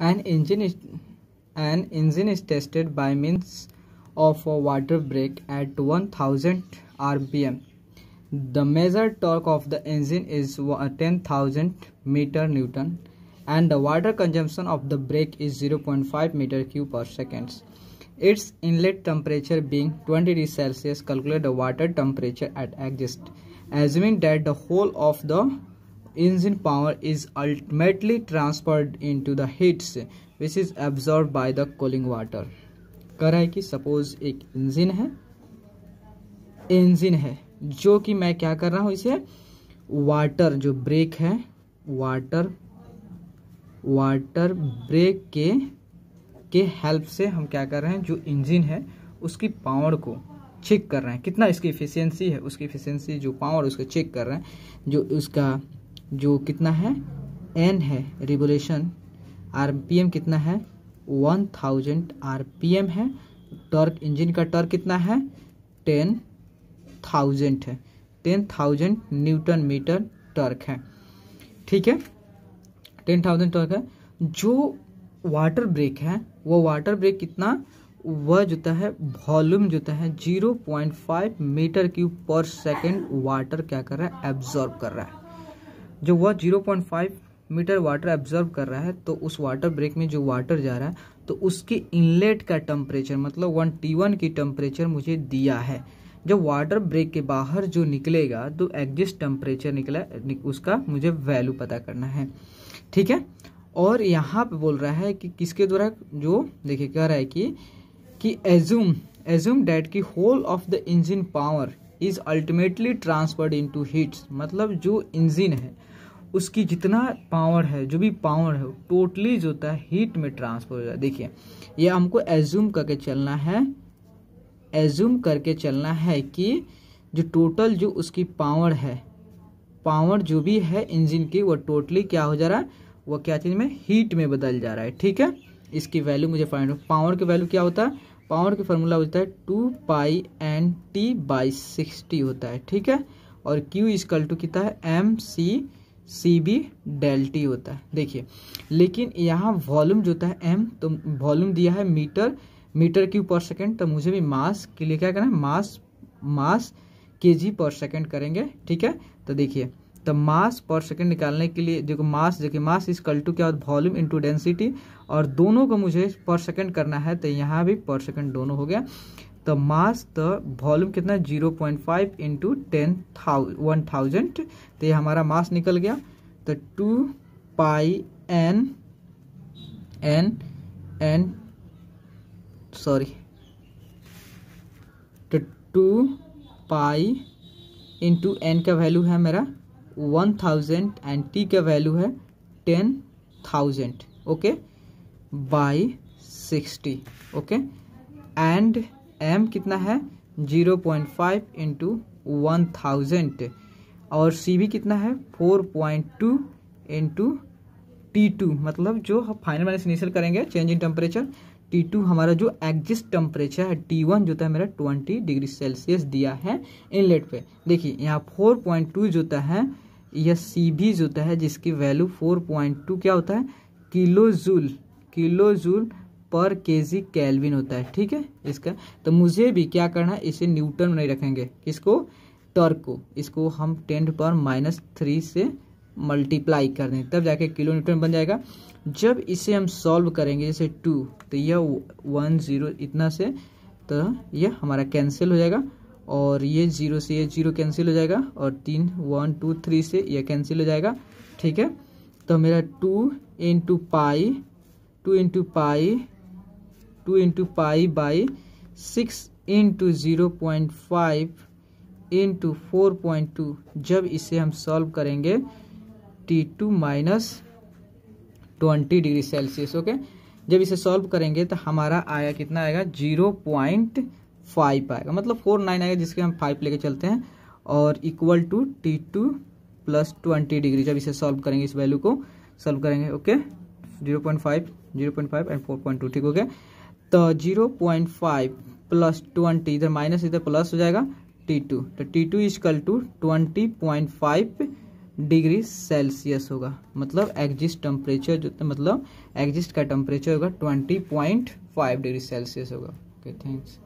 An engine is, an engine is tested by means of a water brake at 1000 rpm. The measured torque of the engine is uh, 10,000 meter newton and the water consumption of the brake is 0.5 meter cube per second. Its inlet temperature being 20 degrees Celsius, calculate the water temperature at exit, assuming that the whole of the engine power is ultimately transferred into the heats which is absorb by the cooling water कह रहा है कि suppose एक engine है engine है जो कि मैं क्या कर रहा हूँ इसे वाटर जो ब्रेक है वाटर वाटर ब्रेक के के हेल्प से हम क्या कर रहे हैं जो इंजन है उसकी पावर को चेक कर रहे हैं कितना इसकी एफिशिएंसी है उसकी एफिशिएंसी जो पावर उसको चेक कर रहे हैं जो उसका जो कितना है एन है रिवोल्यूशन आर कितना है वन थाउजेंड आरपीएम है टर्क इंजन का टर्क कितना है टेन थाउजेंड है ten thousand newton metre torque है ठीक है टेन थाउजेंड टर्क है जो वाटर ब्रेक है वो वाटर ब्रेक कितना वह जोता है वॉल्यूम जोता है zero point five metre cube per second water क्या कर रहा है एब्जॉर्ब कर रहा है जो वह 0.5 मीटर वाटर एब्जर्व कर रहा है तो उस वाटर ब्रेक में जो वाटर जा रहा है तो उसके इनलेट का टेम्परेचर मतलब वन टी वन की टेम्परेचर मुझे दिया है जब वाटर ब्रेक के बाहर जो निकलेगा तो एग्जिस्ट टेम्परेचर निकला उसका मुझे वैल्यू पता करना है ठीक है और यहाँ पे बोल रहा है कि किसके द्वारा जो देखिए कह रहा है कि कि assume assume that the whole of the engine power is ultimately transferred to heats मतलब जो इंजिन है उसकी जितना पावर है जो भी पावर है टोटली जो होता है हीट में ट्रांसफर हो जाए देखिए ये हमको एज्यूम करके चलना है एज्यूम करके चलना है कि जो टोटल जो उसकी पावर है पावर जो भी है इंजन की वो टोटली क्या हो जा रहा है वो क्या चीज़ में हीट में बदल जा रहा है ठीक है इसकी वैल्यू मुझे फाइंड पावर की वैल्यू क्या होता है पावर के फॉर्मूला होता है two pi N T by sixty होता है ठीक है और क्यू इजकल टू कितना है M C C B del T होता है देखिए लेकिन यहाँ वॉल्यूम जो होता है एम तो वॉल्यूम दिया है metre metre cube per second तो मुझे भी मास के लिए क्या करना है मास मास के जी पर सेकेंड करेंगे ठीक है तो देखिए तो मास पर सेकेंड निकालने के लिए देखो मास देखिए मास इज कल टू क्या वॉल्यूम इंटू डेंसिटी और दोनों को मुझे पर सेकेंड करना है तो यहाँ भी पर सेकेंड दोनों हो गया तो मास तो वॉल्यूम कितना zero point five into ten thousand one thousand तो ये हमारा मास निकल गया तो two pi N N N sorry तो टू पाई इंटू एन का वैल्यू है मेरा वन थाउजेंड एंड टी का वैल्यू है ten thousand okay by sixty okay and M कितना है zero point five into one thousand और सी भी कितना है four point two into T two मतलब जो हम फाइनल माइनस इनिशियल करेंगे change in temperature T two हमारा जो एग्जिस्ट टेम्परेचर है टी वन जो था मेरा ट्वेंटी डिग्री सेल्सियस दिया है इनलेट पे देखिए यहाँ फोर पॉइंट टू जो है या सी होता है जिसकी वैल्यू फोर पॉइंट टू क्या होता है किलो जूल किलो जूल पर के जी कैलविन होता है ठीक है इसका तो मुझे भी क्या करना है इसे न्यूटन में नहीं रखेंगे किसको टर्क को इसको हम टेन पर माइनस थ्री से मल्टीप्लाई कर दें तब जाके किलो न्यूटन बन जाएगा जब इसे हम सॉल्व करेंगे जैसे टू तो यह वन जीरो इतना से तो यह हमारा कैंसिल हो जाएगा और ये जीरो से ये जीरो कैंसिल हो जाएगा और तीन वन टू थ्री से ये कैंसिल हो जाएगा ठीक है तो मेरा two into pi two into pi two into pi by six into zero point five into four point two जब इसे हम सॉल्व करेंगे T two minus twenty degree Celsius okay जब इसे सॉल्व करेंगे तो हमारा आया कितना आएगा जीरो पॉइंट फाइव आएगा मतलब फोर नाइन आएगा जिसके हम फाइव लेके चलते हैं और equal to T two plus twenty degree जब इसे सॉल्व करेंगे इस वैल्यू को सॉल्व करेंगे okay zero point five zero point five and four point two ठीक हो गया तो zero point five plus twenty इधर माइनस इधर प्लस हो जाएगा टी टू तो T two is equal to twenty point five degree Celsius होगा मतलब एग्जिस्ट टेम्परेचर जो मतलब एग्जिस्ट का टेम्परेचर होगा twenty point five degree Celsius होगा ओके थैंक्स